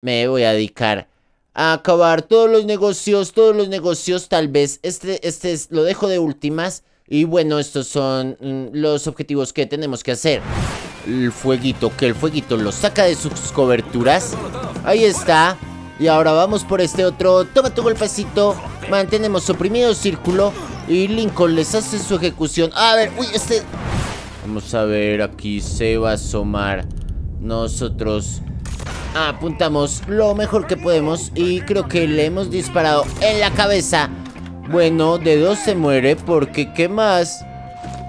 me voy a dedicar a acabar todos los negocios, todos los negocios tal vez. Este, este es, lo dejo de últimas. Y bueno, estos son mm, los objetivos que tenemos que hacer. El fueguito, que el fueguito lo saca de sus coberturas. Ahí está. Y ahora vamos por este otro. Toma tu golpecito. Mantenemos suprimido círculo. Y Lincoln les hace su ejecución. A ver, uy, este... Vamos a ver, aquí se va a asomar. Nosotros apuntamos lo mejor que podemos y creo que le hemos disparado en la cabeza. Bueno, de dos se muere porque ¿qué más?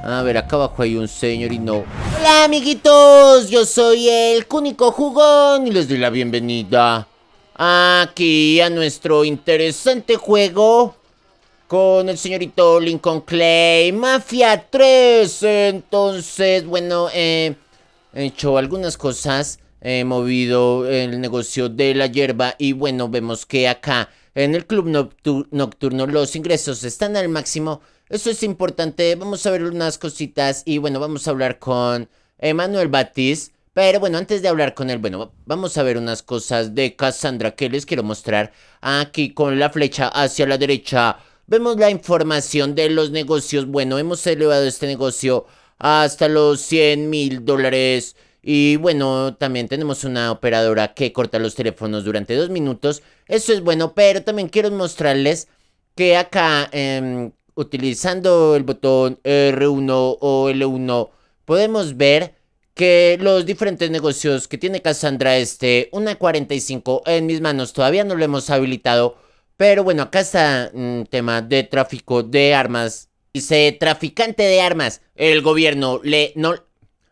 A ver, acá abajo hay un señor y no. Hola amiguitos, yo soy el Cúnico Jugón y les doy la bienvenida aquí a nuestro interesante juego con el señorito Lincoln Clay, Mafia 3. Entonces, bueno, eh, he hecho algunas cosas He movido el negocio de la hierba y bueno, vemos que acá en el club nocturno los ingresos están al máximo. Eso es importante, vamos a ver unas cositas y bueno, vamos a hablar con Emanuel Batiz. Pero bueno, antes de hablar con él, bueno, vamos a ver unas cosas de Cassandra que les quiero mostrar. Aquí con la flecha hacia la derecha vemos la información de los negocios. Bueno, hemos elevado este negocio hasta los 100 mil dólares. Y bueno, también tenemos una operadora que corta los teléfonos durante dos minutos. Eso es bueno, pero también quiero mostrarles que acá, em, utilizando el botón R1 o L1, podemos ver que los diferentes negocios que tiene Cassandra este, una 45 en mis manos, todavía no lo hemos habilitado. Pero bueno, acá está un mm, tema de tráfico de armas. Dice traficante de armas. El gobierno le no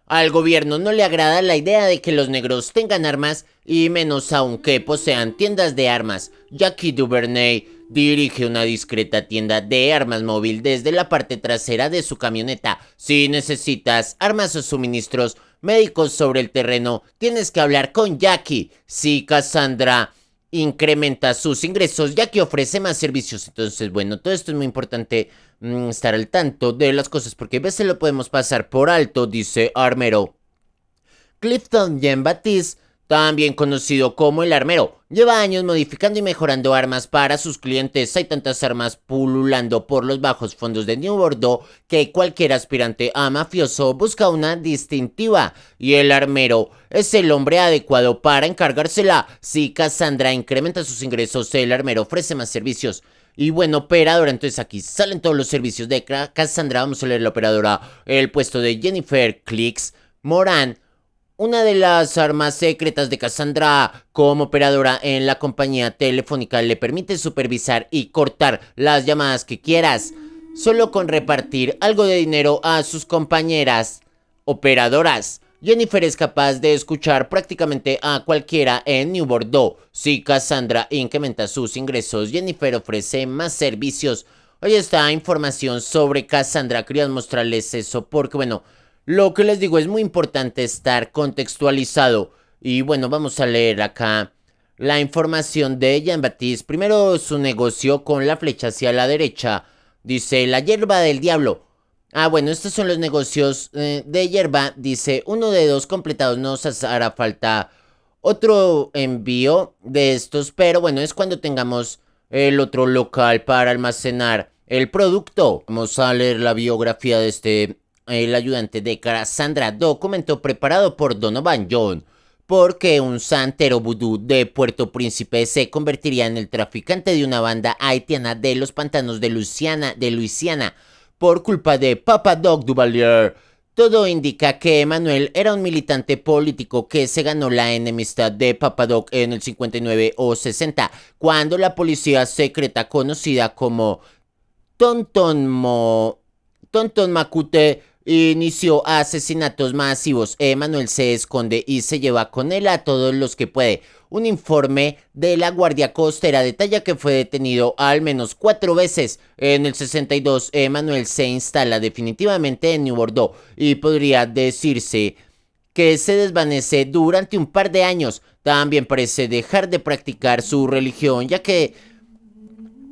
al gobierno no le agrada la idea de que los negros tengan armas y menos aún que posean tiendas de armas. Jackie Duvernay dirige una discreta tienda de armas móvil desde la parte trasera de su camioneta. Si necesitas armas o suministros médicos sobre el terreno, tienes que hablar con Jackie. Si Cassandra incrementa sus ingresos ya que ofrece más servicios. Entonces, bueno, todo esto es muy importante mm, estar al tanto de las cosas porque a veces lo podemos pasar por alto, dice Armero. Clifton Jean Batiste también conocido como el armero. Lleva años modificando y mejorando armas para sus clientes. Hay tantas armas pululando por los bajos fondos de New Bordeaux que cualquier aspirante a mafioso busca una distintiva. Y el armero es el hombre adecuado para encargársela. Si Cassandra incrementa sus ingresos, el armero ofrece más servicios. Y bueno, operadora, entonces aquí salen todos los servicios de Cassandra. Vamos a leer la operadora. El puesto de Jennifer Clicks Moran una de las armas secretas de Cassandra como operadora en la compañía telefónica le permite supervisar y cortar las llamadas que quieras, solo con repartir algo de dinero a sus compañeras operadoras. Jennifer es capaz de escuchar prácticamente a cualquiera en New Bordeaux. Si Cassandra incrementa sus ingresos, Jennifer ofrece más servicios. Hoy está información sobre Cassandra, quería mostrarles eso porque bueno, lo que les digo es muy importante estar contextualizado. Y bueno, vamos a leer acá la información de Jean-Baptiste. Primero su negocio con la flecha hacia la derecha. Dice, la hierba del diablo. Ah, bueno, estos son los negocios eh, de hierba. Dice, uno de dos completados nos hará falta otro envío de estos. Pero bueno, es cuando tengamos el otro local para almacenar el producto. Vamos a leer la biografía de este el ayudante de Sandra Do preparado por Donovan John, porque un santero vudú de Puerto Príncipe se convertiría en el traficante de una banda haitiana de los pantanos de Luisiana, de Luisiana por culpa de Papa Doc Duvalier. Todo indica que Emanuel era un militante político que se ganó la enemistad de Papadoc en el 59 o 60, cuando la policía secreta conocida como Tonton Mo... Tonton Makute inició asesinatos masivos. Emanuel eh, se esconde y se lleva con él a todos los que puede. Un informe de la Guardia Costera detalla que fue detenido al menos cuatro veces. En el 62, Emanuel se instala definitivamente en New Bordeaux y podría decirse que se desvanece durante un par de años. También parece dejar de practicar su religión, ya que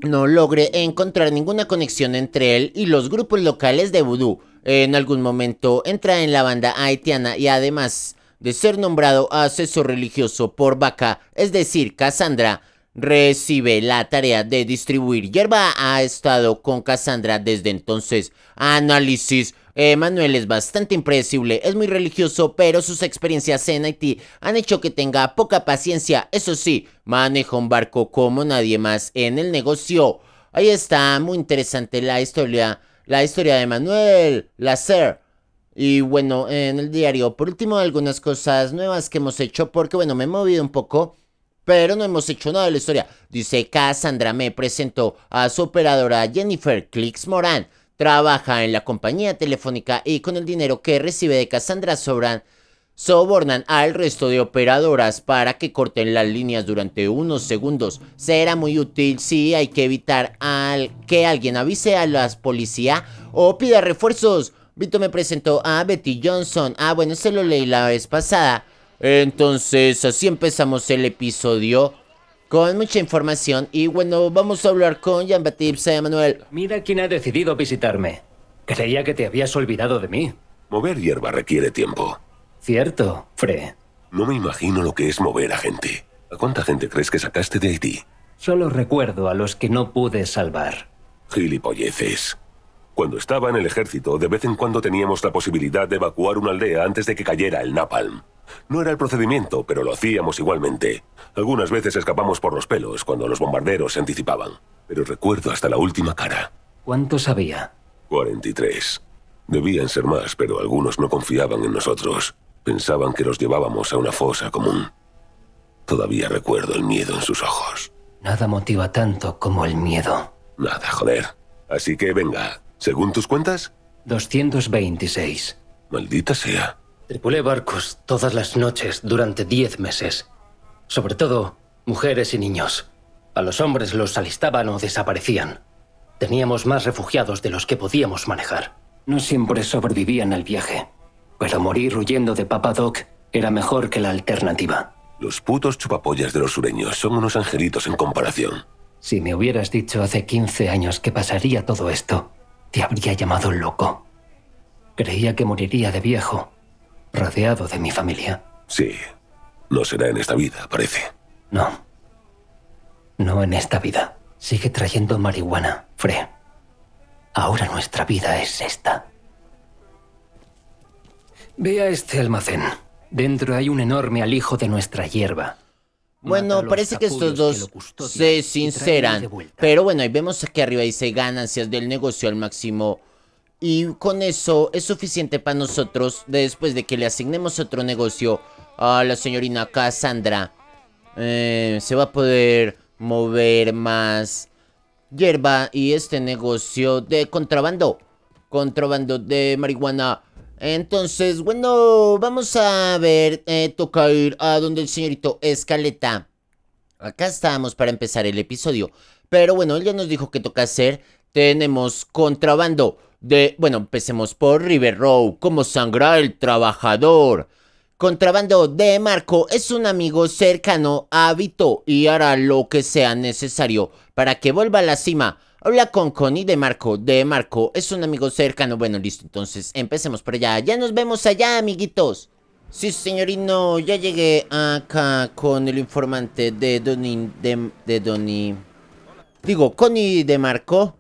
no logre encontrar ninguna conexión entre él y los grupos locales de vudú en algún momento entra en la banda haitiana y además de ser nombrado asesor religioso por Vaca, es decir, Cassandra, recibe la tarea de distribuir hierba. Ha estado con Cassandra desde entonces. Análisis. Emanuel eh, Manuel es bastante impredecible, es muy religioso, pero sus experiencias en Haití han hecho que tenga poca paciencia. Eso sí, maneja un barco como nadie más en el negocio. Ahí está, muy interesante la historia la historia de Manuel, Lacer. Y bueno, en el diario, por último, algunas cosas nuevas que hemos hecho, porque bueno, me he movido un poco, pero no hemos hecho nada de la historia. Dice, Cassandra me presentó a su operadora Jennifer Clix Morán. Trabaja en la compañía telefónica y con el dinero que recibe de Cassandra sobran Sobornan al resto de operadoras para que corten las líneas durante unos segundos. Será muy útil si hay que evitar al que alguien avise a las policía o pida refuerzos. Vito me presentó a Betty Johnson. Ah, bueno, se lo leí la vez pasada. Entonces, así empezamos el episodio con mucha información. Y bueno, vamos a hablar con Jean-Baptiste Manuel. Mira quién ha decidido visitarme. Creía que te habías olvidado de mí. Mover hierba requiere tiempo. Cierto, Fre. No me imagino lo que es mover a gente. ¿A cuánta gente crees que sacaste de Haití? Solo recuerdo a los que no pude salvar. Gilipolleces. Cuando estaba en el ejército, de vez en cuando teníamos la posibilidad de evacuar una aldea antes de que cayera el napalm. No era el procedimiento, pero lo hacíamos igualmente. Algunas veces escapamos por los pelos cuando los bombarderos se anticipaban. Pero recuerdo hasta la última cara. ¿Cuántos había? 43. Debían ser más, pero algunos no confiaban en nosotros. Pensaban que los llevábamos a una fosa común. Todavía recuerdo el miedo en sus ojos. Nada motiva tanto como el miedo. Nada, joder. Así que venga, según tus cuentas. 226. Maldita sea. Tripulé barcos todas las noches durante 10 meses. Sobre todo, mujeres y niños. A los hombres los alistaban o desaparecían. Teníamos más refugiados de los que podíamos manejar. No siempre sobrevivían al viaje pero morir huyendo de Doc era mejor que la alternativa. Los putos chupapollas de los sureños son unos angelitos en comparación. Si me hubieras dicho hace 15 años que pasaría todo esto, te habría llamado loco. Creía que moriría de viejo, rodeado de mi familia. Sí, no será en esta vida, parece. No. No en esta vida. Sigue trayendo marihuana, Fre. Ahora nuestra vida es esta. Ve a este almacén. Dentro hay un enorme alijo de nuestra hierba. Bueno, parece que estos dos se sinceran. Pero bueno, ahí vemos que arriba dice ganancias del negocio al máximo. Y con eso es suficiente para nosotros después de que le asignemos otro negocio a la señorina Cassandra. Eh, se va a poder mover más hierba y este negocio de contrabando. Contrabando de marihuana entonces, bueno, vamos a ver, eh, toca ir a donde el señorito Escaleta. Acá estamos para empezar el episodio. Pero bueno, él ya nos dijo que toca hacer. Tenemos contrabando de... Bueno, empecemos por River Row, como sangra el trabajador. Contrabando de Marco es un amigo cercano a Vito y hará lo que sea necesario para que vuelva a la cima. Hola con Connie de Marco. De Marco, es un amigo cercano. Bueno, listo, entonces empecemos por allá. Ya nos vemos allá, amiguitos. Sí, señorino, ya llegué acá con el informante de Donny... De, de Donny... Digo, Connie de Marco.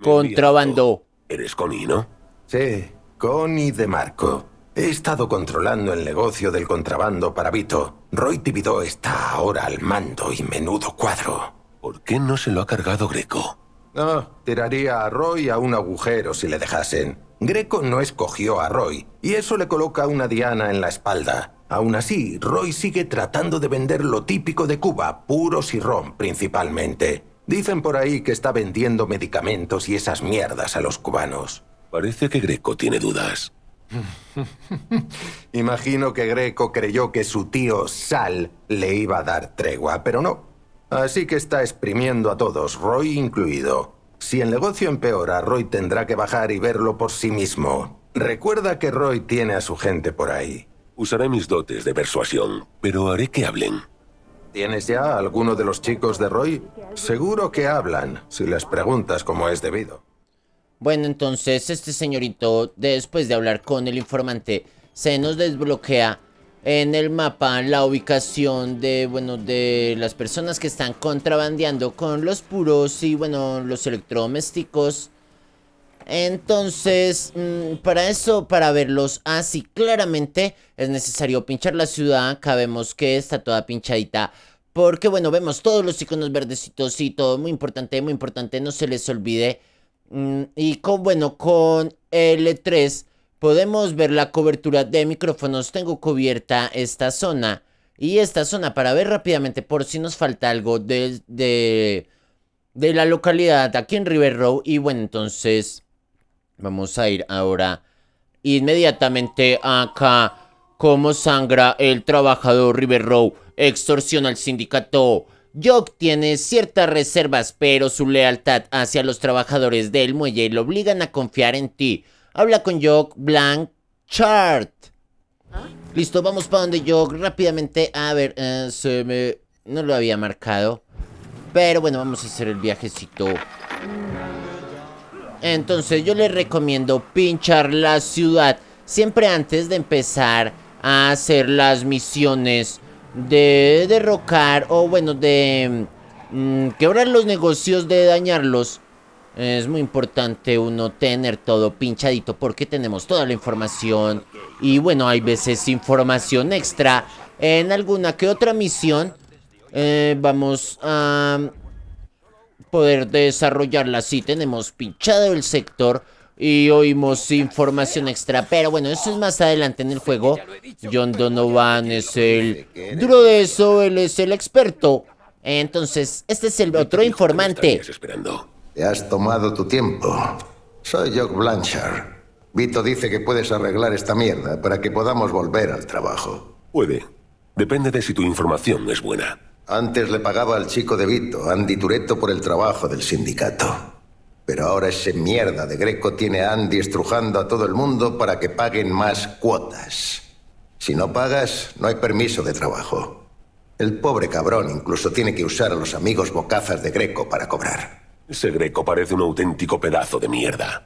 Contrabando. ¿Eres Connie, no? Sí, Connie de Marco. He estado controlando el negocio del contrabando para Vito. Roy Tibidó está ahora al mando y menudo cuadro. ¿Por qué no se lo ha cargado Greco? Ah, tiraría a Roy a un agujero si le dejasen. Greco no escogió a Roy, y eso le coloca una diana en la espalda. Aún así, Roy sigue tratando de vender lo típico de Cuba, puros y ron principalmente. Dicen por ahí que está vendiendo medicamentos y esas mierdas a los cubanos. Parece que Greco tiene dudas. Imagino que Greco creyó que su tío Sal le iba a dar tregua, pero no. Así que está exprimiendo a todos, Roy incluido. Si el negocio empeora, Roy tendrá que bajar y verlo por sí mismo. Recuerda que Roy tiene a su gente por ahí. Usaré mis dotes de persuasión, pero haré que hablen. ¿Tienes ya alguno de los chicos de Roy? Seguro que hablan, si les preguntas como es debido. Bueno, entonces este señorito, después de hablar con el informante, se nos desbloquea en el mapa la ubicación de, bueno, de las personas que están contrabandeando con los puros y, bueno, los electrodomésticos. Entonces, mm, para eso, para verlos así claramente, es necesario pinchar la ciudad. Acá que está toda pinchadita. Porque, bueno, vemos todos los iconos verdecitos y todo. Muy importante, muy importante, no se les olvide. Mm, y con, bueno, con L3 podemos ver la cobertura de micrófonos. Tengo cubierta esta zona y esta zona para ver rápidamente por si nos falta algo de, de, la localidad aquí en River Row. Y bueno, entonces vamos a ir ahora inmediatamente acá. Como sangra el trabajador River Row, extorsiona al sindicato. Jock tiene ciertas reservas, pero su lealtad hacia los trabajadores del muelle lo obligan a confiar en ti. Habla con Jock Blank Chart. ¿Ah? Listo, vamos para donde Jock rápidamente. A ver, eh, se me... No lo había marcado. Pero bueno, vamos a hacer el viajecito. Entonces yo les recomiendo pinchar la ciudad. Siempre antes de empezar a hacer las misiones de derrocar o bueno, de mm, quebrar los negocios, de dañarlos. Es muy importante uno tener todo pinchadito porque tenemos toda la información. Y bueno, hay veces información extra en alguna que otra misión. Eh, vamos a poder desarrollarla si Tenemos pinchado el sector y oímos información extra. Pero bueno, eso es más adelante en el juego. John Donovan es el duro de eso, él es el experto. Entonces, este es el otro informante. Te has tomado tu tiempo. Soy Jock Blanchard. Vito dice que puedes arreglar esta mierda para que podamos volver al trabajo. Puede. Depende de si tu información es buena. Antes le pagaba al chico de Vito, Andy Tureto, por el trabajo del sindicato. Pero ahora ese mierda de Greco tiene a Andy estrujando a todo el mundo para que paguen más cuotas. Si no pagas, no hay permiso de trabajo. El pobre cabrón incluso tiene que usar a los amigos bocazas de Greco para cobrar. Ese Greco parece un auténtico pedazo de mierda.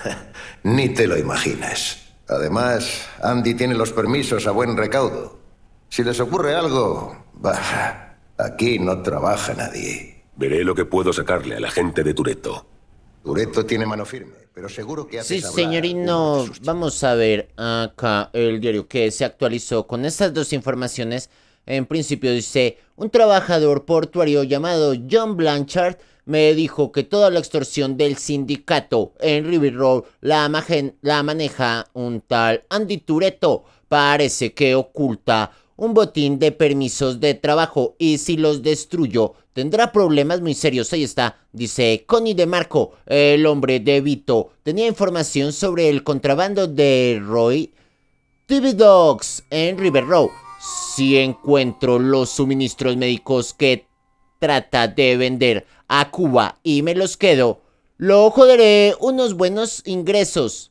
Ni te lo imaginas. Además, Andy tiene los permisos a buen recaudo. Si les ocurre algo, baja aquí no trabaja nadie. Veré lo que puedo sacarle a la gente de Tureto. Tureto tiene mano firme, pero seguro que hace. Sí, señorino, vamos a ver acá el diario que se actualizó con estas dos informaciones. En principio dice, un trabajador portuario llamado John Blanchard me dijo que toda la extorsión del sindicato en River Road la, maneja un tal Andy Tureto. Parece que oculta un botín de permisos de trabajo y si los destruyo tendrá problemas muy serios. Ahí está, dice Connie de Marco, el hombre de Vito. Tenía información sobre el contrabando de Roy TV Dogs en River Road. Si encuentro los suministros médicos que trata de vender a Cuba y me los quedo, lo joderé unos buenos ingresos.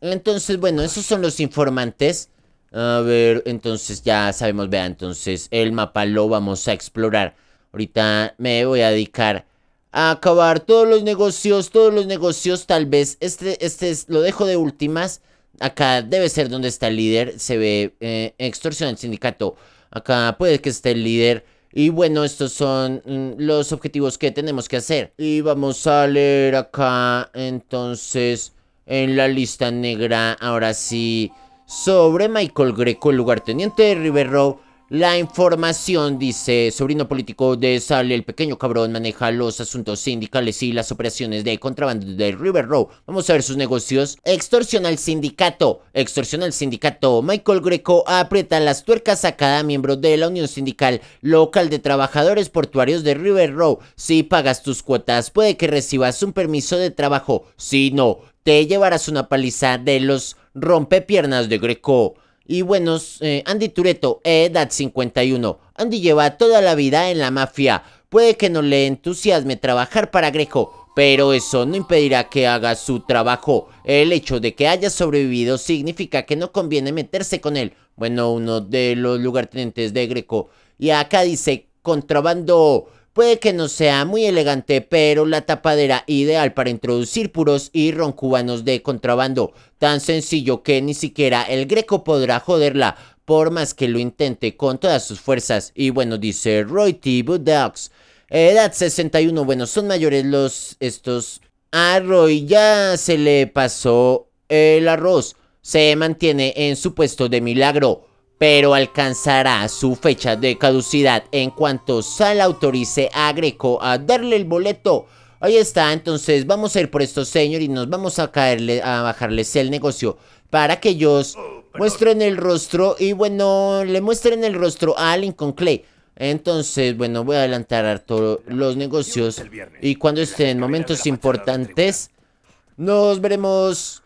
Entonces, bueno, esos son los informantes. A ver, entonces ya sabemos, vea, entonces el mapa lo vamos a explorar. Ahorita me voy a dedicar a acabar todos los negocios, todos los negocios, tal vez. Este, este es, lo dejo de últimas. Acá debe ser donde está el líder. Se ve eh, extorsión sindicato. Acá puede que esté el líder. Y bueno, estos son mm, los objetivos que tenemos que hacer. Y vamos a leer acá, entonces, en la lista negra, ahora sí, sobre Michael Greco, el teniente de River la información dice, sobrino político de Sale, el pequeño cabrón maneja los asuntos sindicales y las operaciones de contrabando de River Row. Vamos a ver sus negocios. Extorsiona al sindicato, extorsiona al sindicato. Michael Greco aprieta las tuercas a cada miembro de la Unión Sindical Local de Trabajadores Portuarios de River Row. Si pagas tus cuotas, puede que recibas un permiso de trabajo. Si no, te llevarás una paliza de los rompepiernas de Greco. Y bueno, eh, Andy Tureto, eh, edad 51. Andy lleva toda la vida en la mafia. Puede que no le entusiasme trabajar para Greco. pero eso no impedirá que haga su trabajo. El hecho de que haya sobrevivido significa que no conviene meterse con él. Bueno, uno de los lugartenientes de Greco. Y acá dice, contrabando Puede que no sea muy elegante, pero la tapadera ideal para introducir puros y ron cubanos de contrabando. Tan sencillo que ni siquiera el greco podrá joderla, por más que lo intente con todas sus fuerzas. Y bueno, dice Roy T. Budogs. Edad 61, bueno, son mayores los estos... A Roy ya se le pasó el arroz. Se mantiene en su puesto de milagro pero alcanzará su fecha de caducidad en cuanto Sal autorice a Greco a darle el boleto. Ahí está, entonces vamos a ir por estos señores y nos vamos a caerle, a bajarles el negocio para que ellos oh, muestren el rostro y bueno, le muestren el rostro a Lincoln Clay. Entonces, bueno, voy a adelantar todos los negocios y cuando estén en momentos importantes, nos veremos.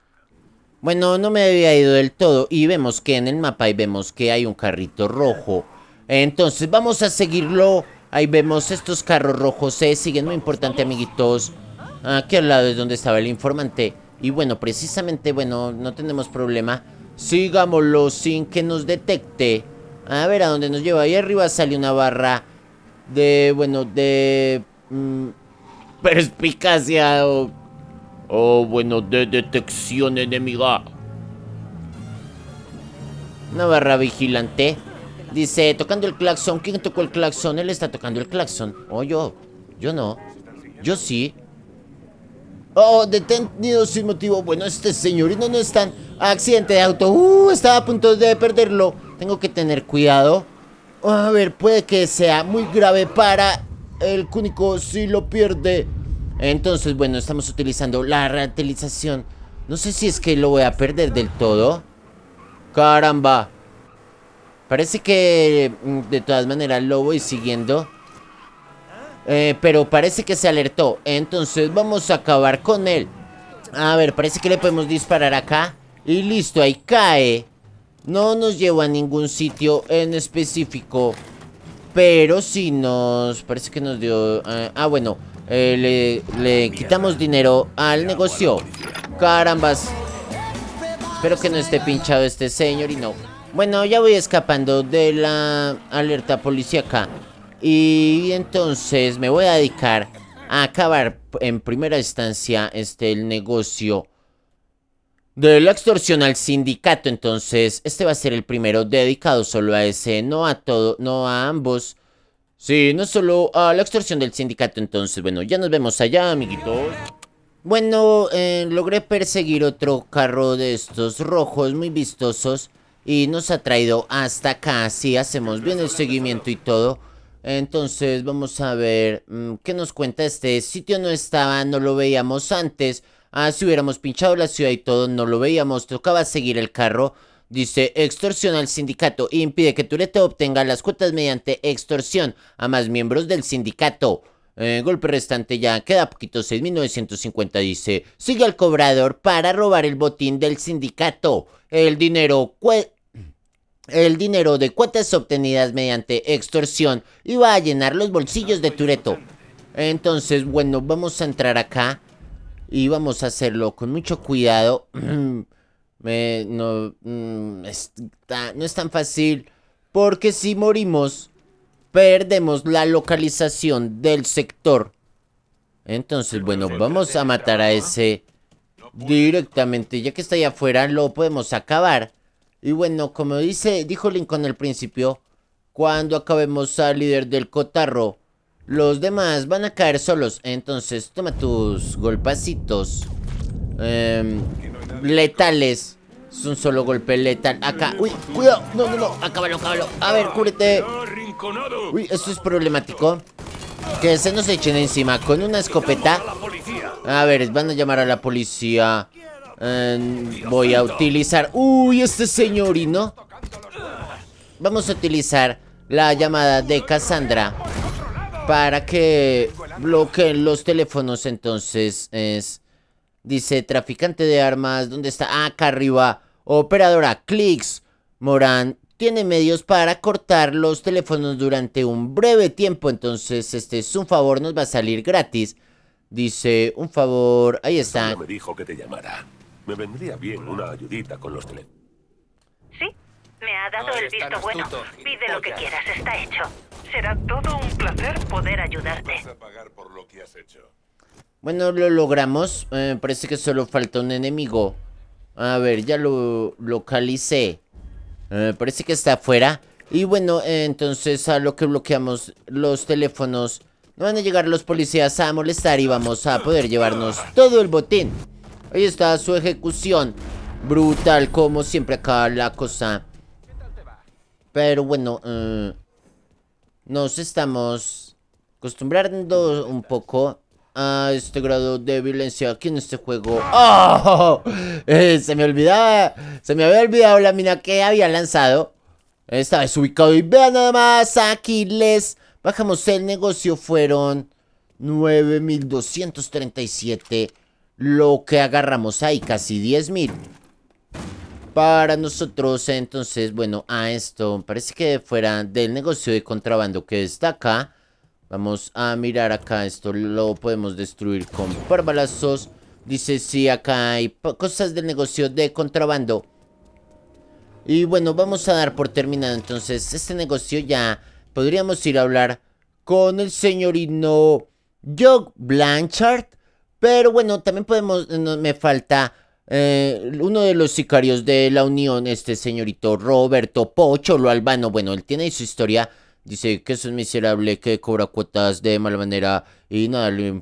Bueno, no me había ido del todo y vemos que en el mapa y vemos que hay un carrito rojo. Entonces vamos a seguirlo. Ahí vemos estos carros rojos se siguen muy importante, amiguitos. Aquí al lado es donde estaba el informante. Y bueno, precisamente, bueno, no tenemos problema. Sigámoslo sin que nos detecte. A ver a dónde nos lleva. Ahí arriba sale una barra de, bueno, de... Mm, perspicacia o Oh, bueno, de detección enemiga. Una barra vigilante. Dice, tocando el claxon. ¿Quién tocó el claxon? Él está tocando el claxon. Oh, yo. Yo no. Yo sí. Oh, detenido sin motivo. Bueno, este señorino no está tan... accidente de auto. Uh, estaba a punto de perderlo. Tengo que tener cuidado. A ver, puede que sea muy grave para el cúnico si lo pierde. Entonces, bueno, estamos utilizando la reutilización. No sé si es que lo voy a perder del todo. Caramba. Parece que mm, de todas maneras lo voy siguiendo. Eh, pero parece que se alertó. Entonces vamos a acabar con él. A ver, parece que le podemos disparar acá. Y listo, ahí cae. No nos lleva a ningún sitio en específico. Pero sí nos... Parece que nos dio... Eh, ah, bueno. Eh, le, quitamos dinero al negocio. Carambas. Espero que no esté pinchado este señor y no. Bueno, ya voy escapando de la alerta policíaca. Y entonces me voy a dedicar a acabar en primera instancia este el negocio de la extorsión al sindicato. Entonces, este va a ser el primero dedicado solo a ese, no a todo, no a ambos Sí, no solo a la extorsión del sindicato entonces. Bueno, ya nos vemos allá, amiguitos. Bueno, eh, logré perseguir otro carro de estos rojos muy vistosos. Y nos ha traído hasta acá. Sí, hacemos bien el seguimiento y todo. Entonces, vamos a ver mm, qué nos cuenta este sitio. No estaba, no lo veíamos antes. Ah, si hubiéramos pinchado la ciudad y todo, no lo veíamos. Tocaba seguir el carro. Dice, extorsión al sindicato Y e impide que Tureto obtenga las cuotas mediante extorsión a más miembros del sindicato. Eh, golpe restante ya, queda poquito, 6.950 dice, sigue al cobrador para robar el botín del sindicato. El dinero, el dinero de cuotas obtenidas mediante extorsión iba a llenar los bolsillos de Tureto. Entonces, bueno, vamos a entrar acá y vamos a hacerlo con mucho cuidado no, mm, no es tan fácil. Porque si morimos, perdemos la localización del sector. Entonces, bueno, vamos a matar a ese directamente. Ya que está ahí afuera, lo podemos acabar. Y bueno, como dice, dijo Lincoln al principio, cuando acabemos al líder del cotarro, los demás van a caer solos. Entonces, toma tus golpacitos. Em, letales. Es un solo golpe letal. Acá. Uy, cuidado. No, no, no. Acábalo, acábalo. A ver, cúbrete Uy, esto es problemático. Que se nos echen encima con una escopeta. A ver, van a llamar a la policía. voy a utilizar... Uy, este señorino. Vamos a utilizar la llamada de Cassandra. Para que bloqueen los teléfonos. Entonces es Dice traficante de armas. ¿Dónde está? Ah, acá arriba. Operadora clics Morán tiene medios para cortar los teléfonos durante un breve tiempo. Entonces, este es un favor, nos va a salir gratis. Dice, un favor. Ahí está. me dijo que te llamara. Me vendría bien una ayudita con los teléfonos. Sí, me ha dado el visto bueno. Pide lo que quieras, está hecho. Será todo un placer poder ayudarte. a pagar por lo que has hecho. Bueno, lo logramos. Eh, parece que solo falta un enemigo. A ver, ya lo localicé. Eh, parece que está afuera. Y bueno, eh, entonces a lo que bloqueamos los teléfonos, no van a llegar los policías a molestar y vamos a poder llevarnos todo el botín. Ahí está su ejecución. Brutal, como siempre acaba la cosa. Pero bueno, nos estamos acostumbrando un poco a este grado de violencia aquí en este juego. ¡Oh! Eh, se me olvidaba, se me había olvidado la mina que había lanzado. Esta vez ubicado y vean nada más, aquí les bajamos el negocio, fueron 9.237, lo que agarramos ahí, casi 10.000. Para nosotros, entonces, bueno, a esto parece que fuera del negocio de contrabando que está acá. Vamos a mirar acá. Esto lo podemos destruir con balazos. Dice, sí, acá hay cosas del negocio de contrabando. Y bueno, vamos a dar por terminado entonces este negocio ya. Podríamos ir a hablar con el señorino Jock Blanchard. Pero bueno, también podemos... Eh, me falta eh, uno de los sicarios de la Unión, este señorito Roberto Pocholo Albano. Bueno, él tiene su historia Dice que es un miserable que cobra cuotas de mala manera y nada le,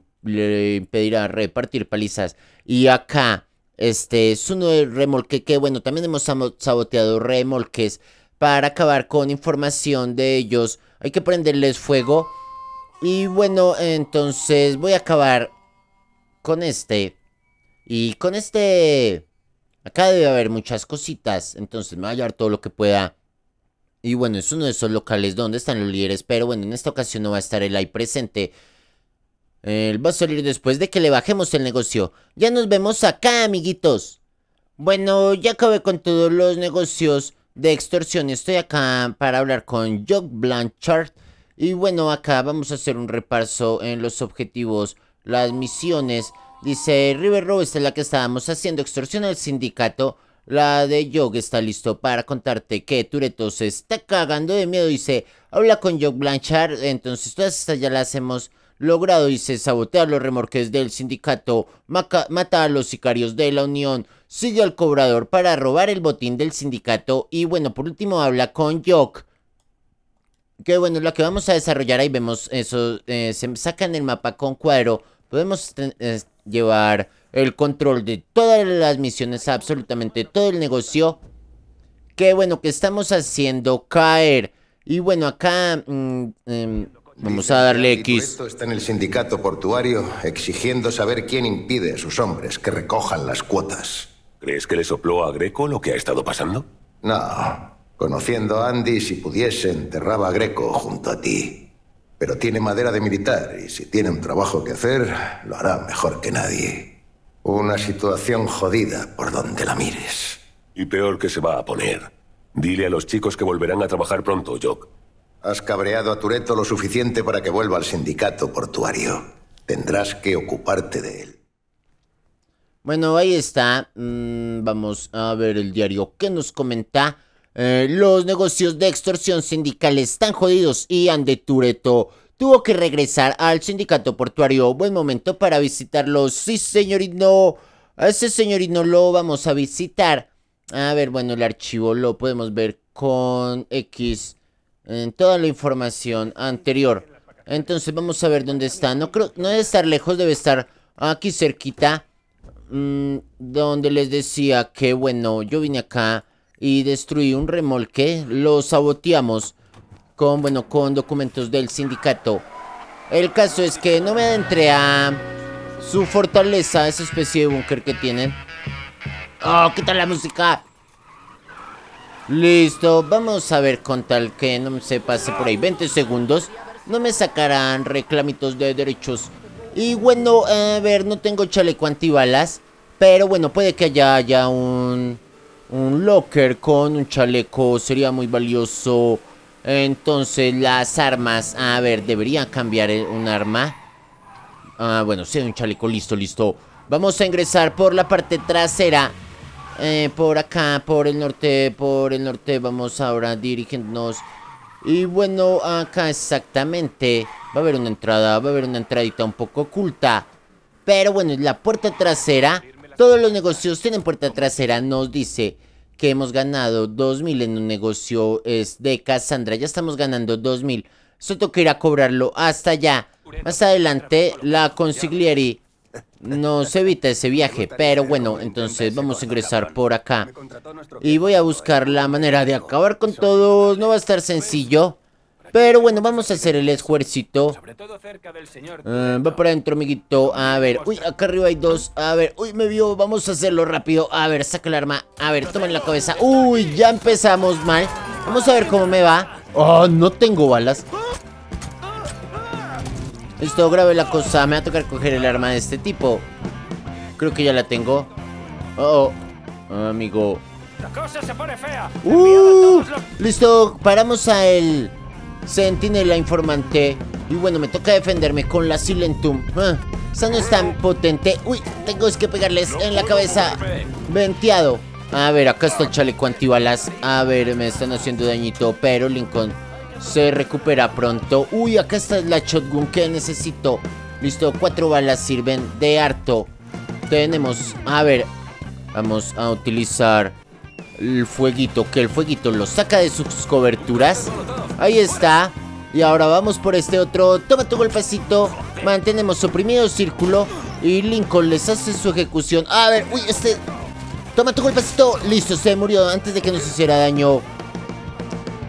impedirá repartir palizas. Y acá, este, es uno del remolque que, bueno, también hemos saboteado remolques para acabar con información de ellos. Hay que prenderles fuego. Y bueno, entonces voy a acabar con este. Y con este... Acá debe haber muchas cositas. Entonces me voy a llevar todo lo que pueda y bueno, es uno de esos locales donde están los líderes, pero bueno, en esta ocasión no va a estar el ahí presente. Él va a salir después de que le bajemos el negocio. Ya nos vemos acá, amiguitos. Bueno, ya acabé con todos los negocios de extorsión. Estoy acá para hablar con Jock Blanchard. Y bueno, acá vamos a hacer un repaso en los objetivos, las misiones. Dice, River Road, esta es la que estábamos haciendo, extorsión al sindicato. La de Jog está listo para contarte que Tureto se está cagando de miedo y se habla con Jog Blanchard. Entonces todas estas ya las hemos logrado y se sabotea los remorques del sindicato. mata a los sicarios de la Unión. Sigue al cobrador para robar el botín del sindicato. Y bueno, por último habla con Jog. Que bueno, la que vamos a desarrollar ahí vemos eso. Eh, se sacan el mapa con cuadro. Podemos eh, llevar el control de todas las misiones, absolutamente todo el negocio. Qué bueno, que estamos haciendo caer. Y bueno, acá mm, em, vamos a darle X. Esto está en el sindicato portuario exigiendo saber quién impide a sus hombres que recojan las cuotas. ¿Crees que le sopló a Greco lo que ha estado pasando? No. Conociendo a Andy, si pudiese, enterraba a Greco junto a ti. Pero tiene madera de militar y si tiene un trabajo que hacer, lo hará mejor que nadie. Una situación jodida por donde la mires. Y peor que se va a poner. Dile a los chicos que volverán a trabajar pronto, Jock. Has cabreado a Tureto lo suficiente para que vuelva al sindicato portuario. Tendrás que ocuparte de él. Bueno, ahí está. Mm, vamos a ver el diario que nos comenta. Eh, los negocios de extorsión sindical están jodidos y han de Tureto tuvo que regresar al sindicato portuario. Buen momento para visitarlo. Sí, señorino. A ese señorino lo vamos a visitar. A ver, bueno, el archivo lo podemos ver con X. En toda la información anterior. Entonces vamos a ver dónde está. No creo, no debe estar lejos, debe estar aquí cerquita. Mm, donde les decía que, bueno, yo vine acá y destruí un remolque. Lo saboteamos con, bueno, con documentos del sindicato. El caso es que no me entre a su fortaleza, esa especie de búnker que tienen. ¡Oh, tal la música! Listo, vamos a ver con tal que no se pase por ahí 20 segundos. No me sacarán reclamitos de derechos. Y bueno, a ver, no tengo chaleco antibalas. Pero bueno, puede que haya, haya un, un locker con un chaleco. Sería muy valioso entonces las armas, a ver, debería cambiar un arma Ah, bueno, sí, un chaleco, listo, listo Vamos a ingresar por la parte trasera eh, Por acá, por el norte, por el norte Vamos ahora dirigiéndonos Y bueno, acá exactamente Va a haber una entrada, va a haber una entradita un poco oculta Pero bueno, la puerta trasera Todos los negocios tienen puerta trasera, nos dice que hemos ganado 2.000 en un negocio es de Cassandra. Ya estamos ganando 2.000. Eso que ir a cobrarlo hasta allá. Más adelante, la consiglieri nos evita ese viaje, pero bueno, entonces vamos a ingresar por acá. Y voy a buscar la manera de acabar con todos. No va a estar sencillo. Pero bueno, vamos a hacer el esfuercito. Eh, va para adentro, amiguito. A ver. Uy, acá arriba hay dos. A ver. Uy, me vio. Vamos a hacerlo rápido. A ver, saca el arma. A ver, toma la cabeza. Uy, ya empezamos mal. Vamos a ver cómo me va. Oh, no tengo balas. Listo, grave la cosa. Me va a tocar coger el arma de este tipo. Creo que ya la tengo. Oh, oh. Ah, amigo. La cosa se fea. Uh, listo, paramos a él. El... Sentinela informante. Y bueno, me toca defenderme con la Silentum. Ah, esa no es tan potente. Uy, tengo que pegarles en la cabeza. Venteado. A ver, acá está el chaleco antibalas. A ver, me están haciendo dañito. Pero Lincoln se recupera pronto. Uy, acá está la shotgun que necesito. Listo, cuatro balas sirven de harto. Tenemos, a ver, vamos a utilizar el fueguito, que el fueguito lo saca de sus coberturas. Ahí está. Y ahora vamos por este otro. Toma tu golpecito. Mantenemos oprimido círculo. Y Lincoln les hace su ejecución. A ver, uy, este... Toma tu golpecito. Listo, se murió antes de que nos hiciera daño.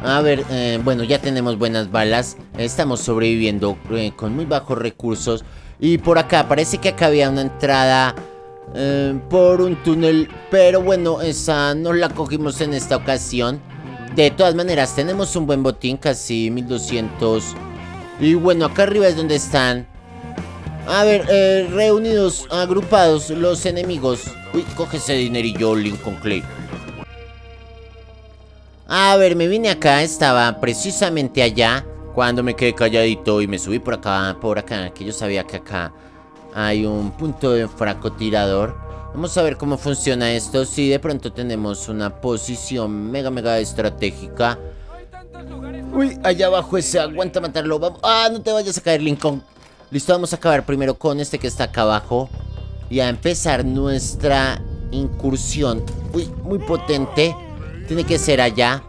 A ver, eh, bueno, ya tenemos buenas balas. Estamos sobreviviendo eh, con muy bajos recursos. Y por acá, parece que acá había una entrada eh, por un túnel. Pero bueno, esa no la cogimos en esta ocasión. De todas maneras, tenemos un buen botín, casi 1200. Y bueno, acá arriba es donde están. A ver, eh, reunidos, agrupados los enemigos. Uy, coge ese dinerillo, Lincoln Clay. A ver, me vine acá, estaba precisamente allá. Cuando me quedé calladito y me subí por acá, por acá, que yo sabía que acá hay un punto de francotirador. Vamos a ver cómo funciona esto. Si de pronto tenemos una posición mega, mega estratégica. Uy, allá abajo ese aguanta matarlo. Ah, no te vayas a caer, Lincoln. Listo, vamos a acabar primero con este que está acá abajo. Y a empezar nuestra incursión. Uy, muy potente. Tiene que ser allá.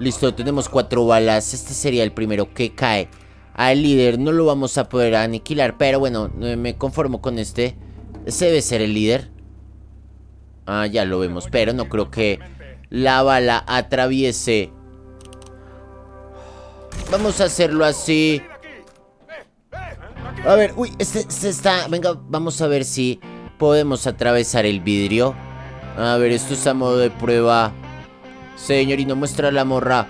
Listo, tenemos cuatro balas. Este sería el primero que cae al líder no lo vamos a poder aniquilar. Pero bueno, eh, me conformo con este. Ese debe ser el líder. Ah, ya lo vemos. Pero no creo que la bala atraviese. Vamos a hacerlo así. A ver, uy, este, este está... Venga, vamos a ver si podemos atravesar el vidrio. A ver, esto es a modo de prueba. Señorino, muestra la morra.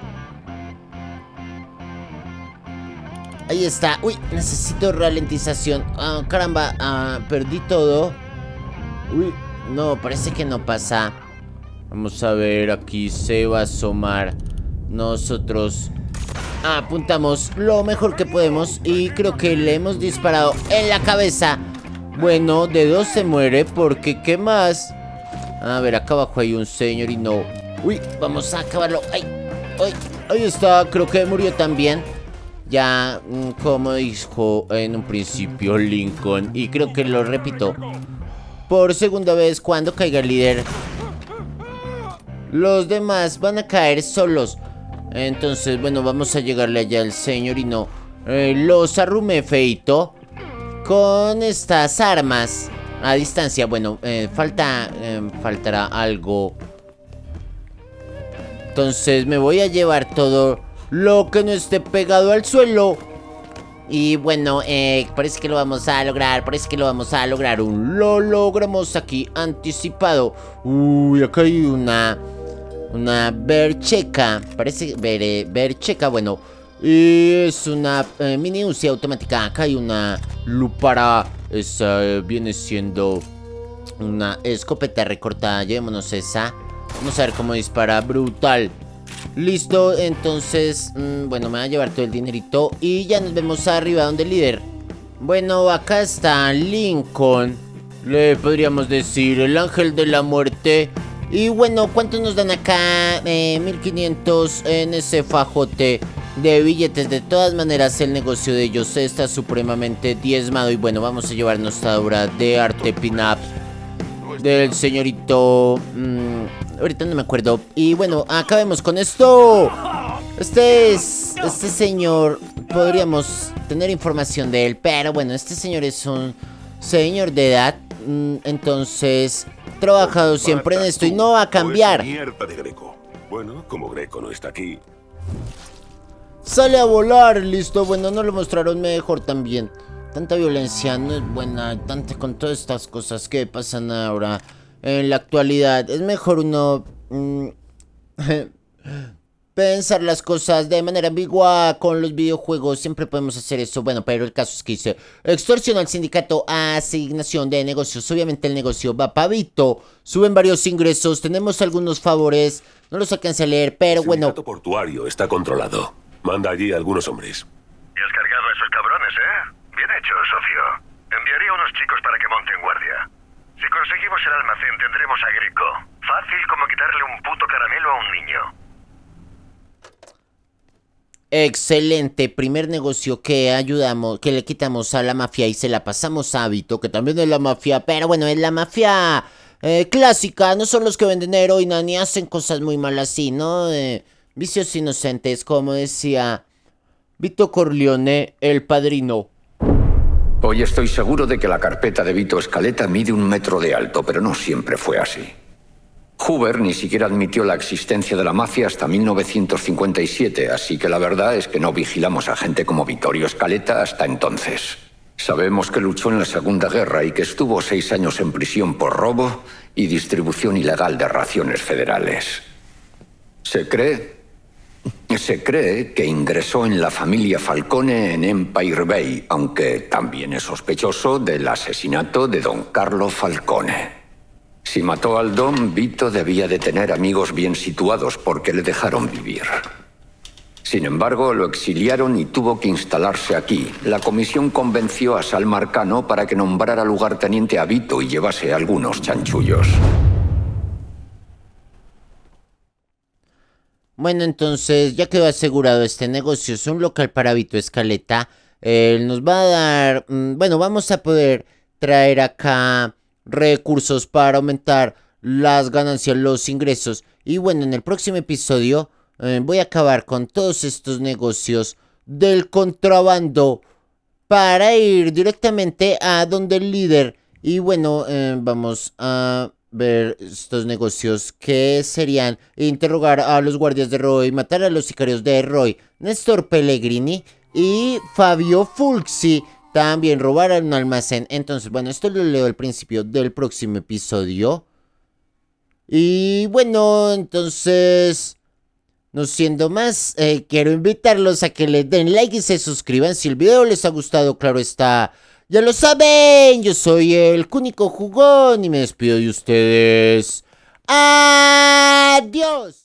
Ahí está. Uy, necesito ralentización. Ah, caramba. Ah, perdí todo. Uy, no, parece que no pasa. Vamos a ver, aquí se va a asomar. Nosotros apuntamos lo mejor que podemos y creo que le hemos disparado en la cabeza. Bueno, de dos se muere porque ¿qué más? A ver, acá abajo hay un señor y no. Uy, vamos a acabarlo. Ay, ay, ahí está, creo que murió también. Ya, mm, como dijo en un principio Lincoln, y creo que lo repito por segunda vez cuando caiga el líder, los demás van a caer solos. Entonces, bueno, vamos a llegarle allá al señor y no. Eh, los arrume feito con estas armas a distancia. Bueno, eh, falta, eh, faltará algo. Entonces me voy a llevar todo lo que no esté pegado al suelo. Y bueno, eh, parece que lo vamos a lograr, parece que lo vamos a lograr. lo logramos aquí anticipado. Uy, acá hay una... Una bercheca. Parece... Ver, bercheca, eh, bueno. Es una eh, mini UC automática. Acá hay una lupara. Esa viene siendo una escopeta recortada. Llevémonos esa. Vamos a ver cómo dispara. Brutal. Listo, entonces, mm, bueno, me va a llevar todo el dinerito y ya nos vemos arriba donde el líder. Bueno, acá está Lincoln. Le podríamos decir el ángel de la muerte. Y bueno, ¿cuánto nos dan acá? Eh, 1500 en ese fajote de billetes. De todas maneras, el negocio de ellos está supremamente diezmado. Y bueno, vamos a llevar nuestra obra de arte pin-up del señorito... Mm, ahorita no me acuerdo. Y bueno, acabemos con esto. Este es, este señor, podríamos tener información de él, pero bueno, este señor es un señor de edad, mm, entonces trabajado siempre en esto y no va a pues, cambiar. Bueno, como Greco no está aquí. Sale a volar, listo, bueno, no lo mostraron mejor también. Tanta violencia no es buena, con todas estas cosas que pasan ahora en la actualidad. Es mejor uno mm, pensar las cosas de manera ambigua con los videojuegos. Siempre podemos hacer eso. Bueno, pero el caso es que se extorsión al sindicato a asignación de negocios. Obviamente el negocio va pavito. Suben varios ingresos. Tenemos algunos favores. No los alcancé a leer, pero bueno. El portuario está controlado. Manda allí a algunos hombres. Y has cargado a esos cabrones, ¿eh? Bien hecho, socio. Enviaría a unos chicos para que monten guardia. Si conseguimos el almacén, tendremos a Greco. Fácil como quitarle un puto caramelo a un niño. Excelente, primer negocio que ayudamos, que le quitamos a la mafia y se la pasamos a Vito, que también es la mafia, pero bueno, es la mafia eh, clásica, no son los que venden heroína ni hacen cosas muy malas Y ¿no? Eh, vicios inocentes, como decía Vito Corleone, el padrino. Hoy estoy seguro de que la carpeta de Vito Escaleta mide un metro de alto, pero no siempre fue así. Hoover ni siquiera admitió la existencia de la mafia hasta 1957, así que la verdad es que no vigilamos a gente como Vittorio Escaleta hasta entonces. Sabemos que luchó en la Segunda Guerra y que estuvo seis años en prisión por robo y distribución ilegal de raciones federales. Se cree se cree que ingresó en la familia Falcone en Empire Bay, aunque también es sospechoso del asesinato de don Carlo Falcone. Si mató al don, Vito debía de tener amigos bien situados porque le dejaron vivir. Sin embargo, lo exiliaron y tuvo que instalarse aquí. La comisión convenció a Salmarcano para que nombrara lugarteniente a Vito y llevase algunos chanchullos. Bueno, entonces ya quedó asegurado este negocio. Es un local para Vito Escaleta. Él nos va a dar... Mm, bueno, vamos a poder traer acá recursos para aumentar las ganancias, los ingresos. Y bueno, en el próximo episodio eh, voy a acabar con todos estos negocios del contrabando para ir directamente a donde el líder. Y bueno, eh, vamos a ver estos negocios que serían interrogar a los guardias de Roy, matar a los sicarios de Roy, Néstor Pellegrini y Fabio Fulci también robar un almacén. Entonces, bueno, esto lo leo al principio del próximo episodio. Y bueno, entonces, no siendo más, eh, quiero invitarlos a que le den like y se suscriban. Si el video les ha gustado, claro está. Ya lo saben, yo soy el cúnico jugón y me despido de ustedes. Adiós.